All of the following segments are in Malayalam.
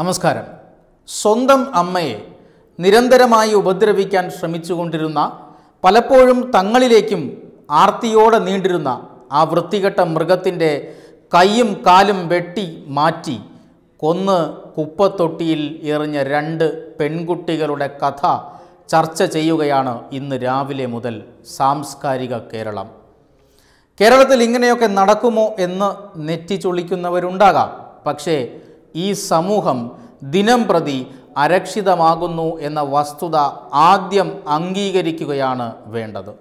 നമസ്കാരം സ്വന്തം അമ്മയെ നിരന്തരമായി ഉപദ്രവിക്കാൻ ശ്രമിച്ചുകൊണ്ടിരുന്ന പലപ്പോഴും തങ്ങളിലേക്കും ആർത്തിയോടെ നീണ്ടിരുന്ന ആ വൃത്തികെട്ട മൃഗത്തിൻ്റെ കൈയും കാലും വെട്ടി മാറ്റി കൊന്ന് കുപ്പത്തൊട്ടിയിൽ എറിഞ്ഞ രണ്ട് പെൺകുട്ടികളുടെ കഥ ചർച്ച ചെയ്യുകയാണ് ഇന്ന് രാവിലെ മുതൽ സാംസ്കാരിക കേരളം കേരളത്തിൽ ഇങ്ങനെയൊക്കെ നടക്കുമോ എന്ന് നെറ്റി പക്ഷേ ഈ സമൂഹം ദിനം പ്രതി അരക്ഷിതമാകുന്നു എന്ന വസ്തുത ആദ്യം അംഗീകരിക്കുകയാണ് വേണ്ടത്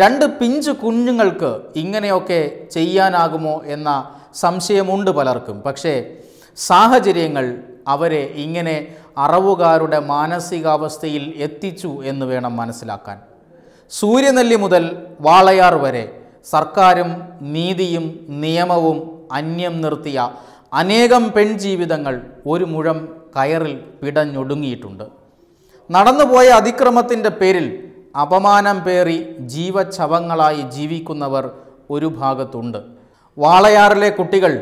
രണ്ട് പിഞ്ച് കുഞ്ഞുങ്ങൾക്ക് ഇങ്ങനെയൊക്കെ ചെയ്യാനാകുമോ എന്ന സംശയമുണ്ട് പലർക്കും പക്ഷേ സാഹചര്യങ്ങൾ അവരെ ഇങ്ങനെ അറവുകാരുടെ മാനസികാവസ്ഥയിൽ എത്തിച്ചു എന്ന് വേണം മനസ്സിലാക്കാൻ സൂര്യനെല്ലി മുതൽ വാളയാർ വരെ സർക്കാരും നീതിയും നിയമവും അന്യം നിർത്തിയ അനേകം പെൺജീവിതങ്ങൾ ഒരു മുഴം കയറിൽ പിടഞ്ഞൊടുങ്ങിയിട്ടുണ്ട് നടന്നുപോയ അതിക്രമത്തിൻ്റെ പേരിൽ അപമാനം പേറി ജീവച്ഛവങ്ങളായി ജീവിക്കുന്നവർ ഒരു ഭാഗത്തുണ്ട് വാളയാറിലെ കുട്ടികൾ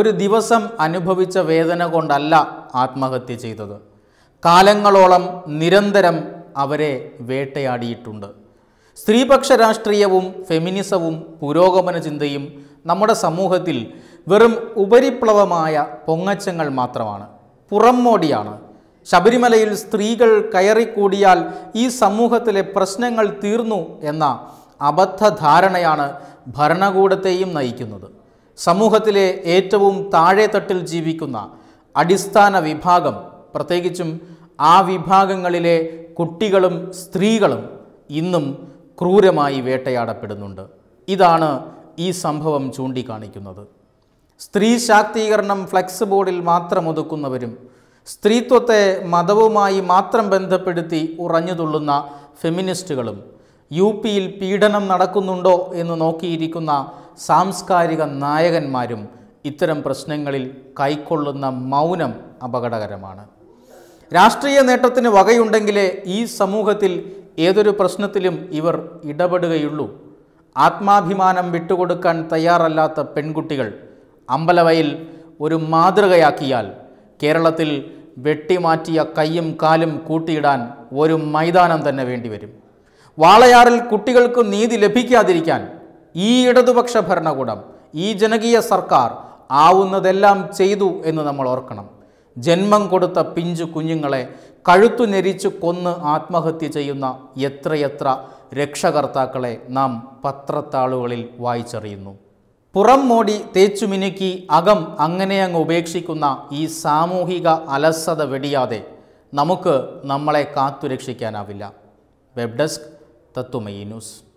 ഒരു ദിവസം അനുഭവിച്ച വേദന കൊണ്ടല്ല ആത്മഹത്യ ചെയ്തത് കാലങ്ങളോളം നിരന്തരം അവരെ വേട്ടയാടിയിട്ടുണ്ട് സ്ത്രീപക്ഷ രാഷ്ട്രീയവും ഫെമിനിസവും പുരോഗമന ചിന്തയും നമ്മുടെ സമൂഹത്തിൽ വെറും ഉപരിപ്ലവമായ പൊങ്ങച്ചങ്ങൾ മാത്രമാണ് പുറംമോടിയാണ് ശബരിമലയിൽ സ്ത്രീകൾ കയറിക്കൂടിയാൽ ഈ സമൂഹത്തിലെ പ്രശ്നങ്ങൾ തീർന്നു എന്ന അബദ്ധധാരണയാണ് ഭരണകൂടത്തെയും നയിക്കുന്നത് സമൂഹത്തിലെ ഏറ്റവും താഴെത്തട്ടിൽ ജീവിക്കുന്ന അടിസ്ഥാന വിഭാഗം പ്രത്യേകിച്ചും ആ വിഭാഗങ്ങളിലെ കുട്ടികളും സ്ത്രീകളും ഇന്നും ക്രൂരമായി വേട്ടയാടപ്പെടുന്നുണ്ട് ഇതാണ് ഈ സംഭവം ചൂണ്ടിക്കാണിക്കുന്നത് സ്ത്രീ ശാക്തീകരണം ഫ്ലെക്സ് ബോർഡിൽ മാത്രം ഒതുക്കുന്നവരും സ്ത്രീത്വത്തെ മതവുമായി മാത്രം ബന്ധപ്പെടുത്തി ഉറഞ്ഞുതുള്ളുന്ന ഫെമിനിസ്റ്റുകളും യു പിയിൽ പീഡനം നടക്കുന്നുണ്ടോ എന്ന് നോക്കിയിരിക്കുന്ന സാംസ്കാരിക നായകന്മാരും ഇത്തരം പ്രശ്നങ്ങളിൽ കൈക്കൊള്ളുന്ന മൗനം അപകടകരമാണ് രാഷ്ട്രീയ നേട്ടത്തിന് വകയുണ്ടെങ്കിലേ ഈ സമൂഹത്തിൽ ഏതൊരു പ്രശ്നത്തിലും ഇവർ ഇടപെടുകയുള്ളൂ ആത്മാഭിമാനം വിട്ടുകൊടുക്കാൻ തയ്യാറല്ലാത്ത പെൺകുട്ടികൾ അമ്പലവയൽ ഒരു മാതൃകയാക്കിയാൽ കേരളത്തിൽ വെട്ടിമാറ്റിയ കൈയും കാലും കൂട്ടിയിടാൻ ഒരു മൈതാനം തന്നെ വേണ്ടിവരും വാളയാറിൽ കുട്ടികൾക്ക് നീതി ലഭിക്കാതിരിക്കാൻ ഈ ഇടതുപക്ഷ ഭരണകൂടം ഈ ജനകീയ സർക്കാർ ആവുന്നതെല്ലാം ചെയ്തു എന്ന് നമ്മൾ ഓർക്കണം ജന്മം കൊടുത്ത പിഞ്ചു കുഞ്ഞുങ്ങളെ കഴുത്തു ഞെരിച്ചു കൊന്ന് ആത്മഹത്യ ചെയ്യുന്ന എത്രയെത്ര രക്ഷകർത്താക്കളെ നാം പത്രത്താളുകളിൽ വായിച്ചറിയുന്നു പുറം മോടി തേച്ചു മിനുക്കി അകം അങ്ങനെ അങ്ങ് ഉപേക്ഷിക്കുന്ന ഈ സാമൂഹിക അലസത വെടിയാതെ നമുക്ക് നമ്മളെ കാത്തുരക്ഷിക്കാനാവില്ല വെബ് ഡെസ്ക് തത്വമയി ന്യൂസ്